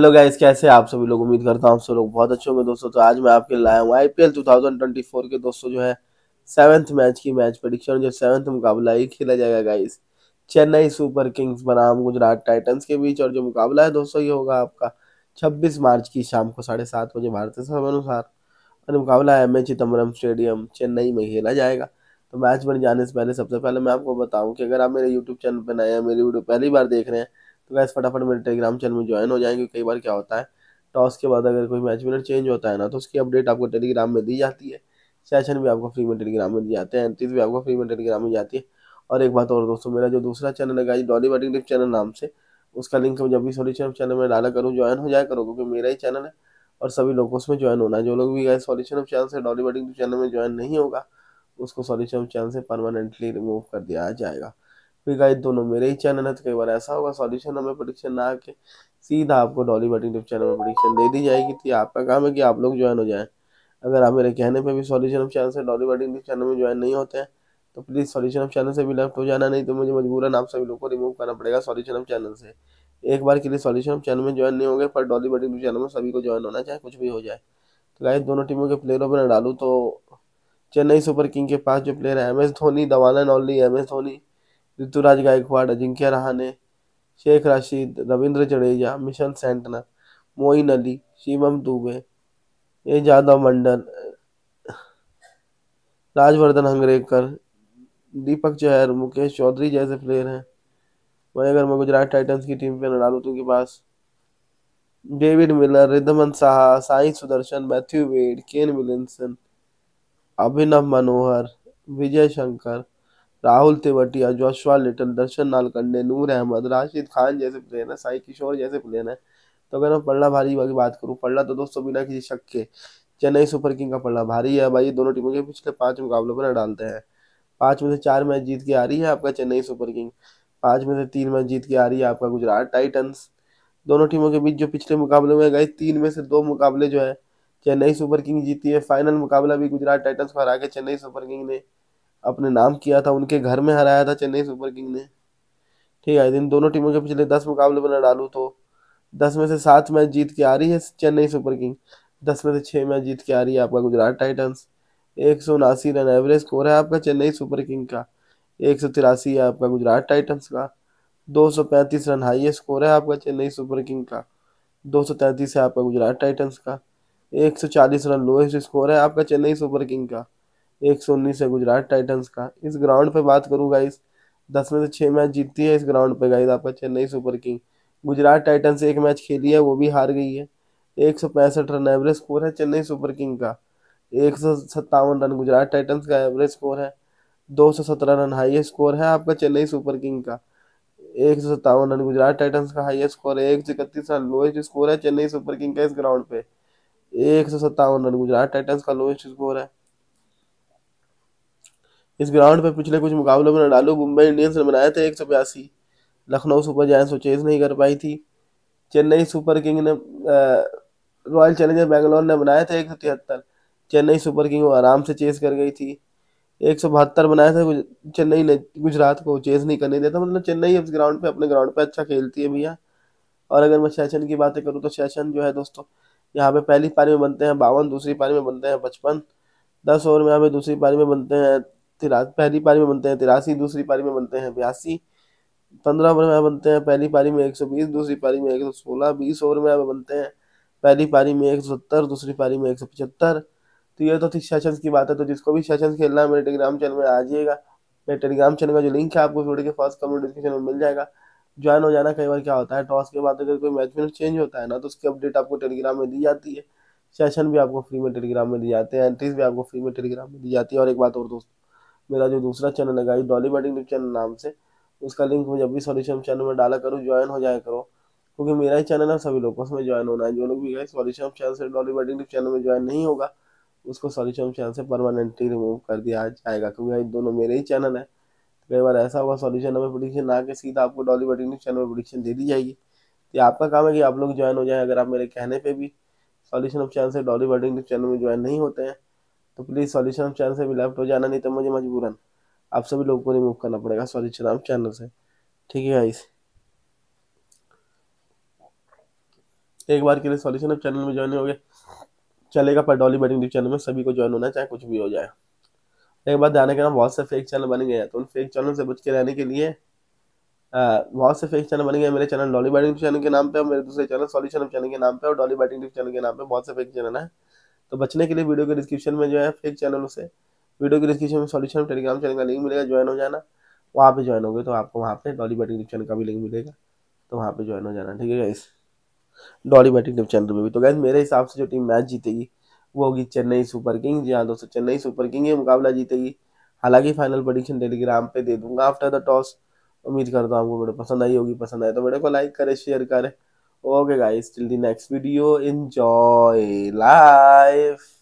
Hello guys कैसे आप सभी लोग उम्मीद करता हूँ आप सब लोग बहुत अच्छे होंगे दोस्तों तो आज मैं आपके लाया हूँ I P L two thousand twenty four के दोस्तों जो है सेवंथ मैच की मैच प्रडिक्शन जो सेवंथ मुकाबला ही खेला जाएगा गाइस चेन्नई सुपर किंग्स बनाम गुजरात टाइटंस के बीच और जो मुकाबला है दोस्तों ये होगा आपका छब्बीस मार्च की शाम को साढ़े सात बजे भारतीय समय अनुसार और मुकाबला M A Chidambaram stadium Chennai में खेला जाएगा तो मैच बन जाने से पहले सबसे पहले मैं आपको बताऊँ कि अगर आप मेरे यूट्यूब चैनल पर नए हैं मेरी वीडियो पहली बार देख रहे हैं तो गैस फटाफट मेरे टेलीग्राम चैनल में ज्वाइन हो जाएंगे कई बार क्या होता है टॉस के बाद अगर कोई मैच विनर चेंज होता है ना तो उसकी अपडेट आपको टेलीग्राम में दी जाती है सेशन भी आपको फ्री में टेलीग्राम में दी जाते हैं एंट्रीज भी आपको फ्री में टेलीग्राम में जाती है और एक बात और दोस्तों मेरा जो दूसरा चैनल है guys Dolly batting tip channel नाम से उसका लिंक मैं जब भी ऑफ चैनल में डाला करूँ ज्वाइन हो जाए करो क्योंकि मेरा ही चैनल है और सभी लोगों को उसमें ज्वाइन होना है जो लोग भी गए सॉल्यूशन ऑफ चैनल से डॉली बैटिंग चैनल में ज्वाइन नहीं होगा उसको सॉल्यूशन ऑफ चैनल से परमानेंटली रिमूव कर दिया जाएगा फिर गाइस दोनों मेरे ही चैनल है तो कई बार ऐसा होगा सॉल्यूशन हमें प्रोडिक्शन ना आके सीधा आपको डॉली बैटिंग टिप चैनल में प्रोडिक्शन दे दी जाएगी तो आपका काम है कि आप लोग ज्वाइन हो जाएं अगर आप मेरे कहने पे भी सॉल्यूशन ऑफ चैनल से डॉली बैटिंग टिप चैनल में ज्वाइन नहीं होते हैं तो प्लीज़ सॉल्यूशन ऑफ चैनल से भी लेफ्ट हो जाना नहीं तो मुझे मजबूरन आप सभी लोग को रिमूव करना पड़ेगा सॉल्यूशन ऑफ चैनल से एक बार के लिए सॉल्यूशन ऑफ चैनल में ज्वाइन नहीं होंगे पर डॉली बैटिंग टिप चैनल में सभी को ज्वाइन होना चाहे कुछ भी हो जाए तो गाइस दोनों टीमों के प्लेयरों पर डालूँ तो चेन्नई सुपर किंग के पास जो प्लेयर है एम एस धोनी दवालन only M S Dhoni Ruturaj Gaikwad Ajinkya Rahane Shaikh Rasheed Ravindra Jadeja Mitchell Santner Moeen Ali Shivam Dube A Jadhav Mandal Rajvardhan Hangargekar Deepak Chahar Mukesh Choudhary जैसे प्लेयर हैं वहीं अगर मैं गुजरात टाइटंस की टीम पे न डालू तो उनके पास David Miller Wriddhiman Saha Sai Sudharsan Matthew Wade Kane Williamson Abhinav Manohar Vijay Shankar Rahul Tewatia Joshua Little Darshan Nalkande Noor Ahmad Rashid Khan जैसे प्लेयर है साई किशोर जैसे प्लेयर है तो अगर मैं पल्ला भारी की बात करूँ पल्ला तो दोस्तों बिना किसी शक के चेन्नई सुपर किंग का पल्ला भारी है भाई दोनों टीमों के पिछले पांच मुकाबलों पर डालते हैं पांच में से चार मैच जीत के आ रही है आपका चेन्नई सुपर किंग पांच में से तीन मैच जीत के आ रही है आपका गुजरात टाइटन्स दोनों टीमों के बीच जो पिछले मुकाबले में गए तीन में से दो मुकाबले जो है चेन्नई सुपर किंग जीती है फाइनल मुकाबला भी गुजरात टाइटन्स को हरा के चेन्नई सुपर किंग ने अपने नाम किया था उनके घर में हराया था चेन्नई सुपर किंग ने ठीक है इन दोनों टीमों के पिछले दस मुकाबले में डालू तो दस में से सात मैच जीत के आ रही है चेन्नई सुपर किंग दस में से छः मैच जीत के आ रही है आपका गुजरात टाइटन्स एक सौ उनासी रन एवरेज स्कोर है आपका चेन्नई सुपर किंग का एक सौ तिरासी है आपका गुजरात टाइटन्स का दो सौ पैंतीस रन हाईएस्ट स्कोर है आपका चेन्नई सुपर किंग का दो सौ तैंतीस है आपका गुजरात टाइटन्स का एक सौ चालीस रन लोएस्ट स्कोर है आपका चेन्नई सुपर किंग का एक सौ उन्नीस है गुजरात टाइटंस का इस ग्राउंड पे बात करूँ गाइस दस में से छः मैच जीतती है इस ग्राउंड पे गाइस आपका Chennai super king Gujarat titans एक मैच खेली है वो भी हार गई है एक सौ पैंसठ रन एवरेज स्कोर है चेन्नई सुपर किंग का एक सौ सत्तावन रन गुजरात टाइटन्स का एवरेज स्कोर है दो सौ सत्रह रन हाइएस्ट स्कोर है आपका चेन्नई सुपर किंग का एक सौ सत्तावन रन गुजरात टाइटन्स का हाइएस्ट स्कोर है एक सौ इकतीस रन लोएस्ट स्कोर है चेन्नई सुपर किंग का इस ग्राउंड पे एक सौ सत्तावन रन गुजरात टाइटन्स का लोएस्ट स्कोर है इस ग्राउंड पर पिछले कुछ मुकाबलों में रडालू मुंबई इंडियंस ने बनाए थे एक सौ बयासी लखनऊ सुपर जायंट्स को चेज नहीं कर पाई थी चेन्नई सुपर किंग ने रॉयल चैलेंजर बेंगलोर ने बनाए थे एक सौ तिहत्तर चेन्नई सुपर किंग आराम से चेज कर गई थी एक सौ बहत्तर बनाए थे चेन्नई ने गुजरात को चेज नहीं करने देता मतलब चेन्नई इस ग्राउंड पे अपने ग्राउंड पे अच्छा खेलती है भैया और अगर मैं सेशन की बातें करूँ तो सेशन जो है दोस्तों यहाँ पे पहली पारी में बनते हैं बावन दूसरी पारी में बनते हैं पचपन दस ओवर में यहाँ पे दूसरी पारी में बनते हैं तिरा पहली पारी में बनते हैं तिरासी दूसरी पारी में बनते हैं बयासी पंद्रह ओवर में बनते हैं पहली पारी में एक सौ बीस दूसरी पारी में एक सौ सोलह बीस ओवर में बनते हैं पहली पारी में एक सौ सत्तर दूसरी पारी में एक सौ पचहत्तर तो ये तो थी सेशंस की बात है तो जिसको भी सेशंस खेलना है मेरे टेलीग्राम चैनल में आ जाइएगा मेरे टेलीग्राम चैनल का जो लिंक है आपको वीडियो के फर्स्ट कमेंट डिस्क्रिप्शन में मिल जाएगा ज्वाइन हो जाना कई बार क्या होता है टॉस के बाद अगर कोई मैच में चेंज होता है ना तो उसकी अपडेट आपको टेलीग्राम में दी जाती है सेशन भी आपको फ्री में टेलीग्राम में दी जाते हैं एंट्रीज भी आपको फ्री में टेलीग्राम में दी जाती है और एक बात और दोस्तों मेरा जो दूसरा चैनल है guys Dolly batting tip channel नाम से उसका लिंक मैं जब भी सॉल्यूशन चैनल में डाला करूँ ज्वाइन हो जाए करो क्योंकि मेरा ही चैनल है सभी लोग उसमें ज्वाइन होना है जो लोग भी गए सॉल्यूशन चैनल से डॉली बैटिंग टिप चैनल में ज्वाइन नहीं होगा उसको सॉल्यूशन चैनल से परमानेंटली रिमूव कर दिया जाएगा क्योंकि भाई दोनों मेरे ही चैनल है कई बार ऐसा होगा सॉल्यूशन में प्रोडिक्शन ना के सीधा आपको डॉली बैटिंग टिप चैनल में प्रोडिक्शन दे दी जाएगी तो आपका काम है कि आप लोग ज्वाइन हो जाए अगर आप मेरे कहने पर भी सॉल्यूशन ऑफ चैनल से डॉली बैटिंग टिप चैनल में ज्वाइन नहीं होते हैं तो प्लीज़ सॉल्यूशन ऑफ चैनल से भी पर जाना नहीं तो मुझे मजबूरन आप सभी लोगों को रिमूव करना पड़ेगा सॉल्यूशन ऑफ चैनल से ठीक है गाइस एक बार के लिए सॉल्यूशन ऑफ चैनल में ज्वाइन हो गया चलेगा पर डॉली बैटिंग चैनल में सभी को ज्वाइन होना चाहे कुछ भी हो जाए एक बार ध्यान रखना बहुत से फेक चैनल बन गए हैं तो उन फेक चैनल से बच के रहने के लिए बहुत से फेक चैनल बन गए मेरे चैनल डॉली बैटिंग चैनल के नाम पे और मेरे दूसरे चैनल सॉल्यूशन चैनल के नाम पे और डॉली बैटिंग चैनल के नाम पे बहुत से फेक चैनल है तो बचने के लिए वीडियो के डिस्क्रिप्शन में जो है फेक चैनल से वीडियो के डिस्क्रिप्शन में सॉल्यूशन टेलीग्राम चैनल का लिंक मिलेगा ज्वाइन हो जाना वहाँ पे ज्वाइन हो गए तो आपको वहाँ पे डॉली बैटिंग टिप चैनल का भी लिंक मिलेगा तो वहाँ पे ज्वाइन हो जाना ठीक है guys Dolly batting tip channel में भी तो गैस मेरे हिसाब से जो टीम मैच जीतेगी वो होगी चेन्नई सुपर किंग जी हाँ दोस्तों चेन्नई सुपर किंग ये मुकाबला जीतेगी हालांकि फाइनल प्रोडिक्शन टेलीग्राम पे दे दूंगा आफ्टर द टॉस उम्मीद करता हूँ आपको वीडियो पसंद आई होगी पसंद आए तो वीडियो को लाइक करें शेयर करें Okay guys, till the next video, enjoy life.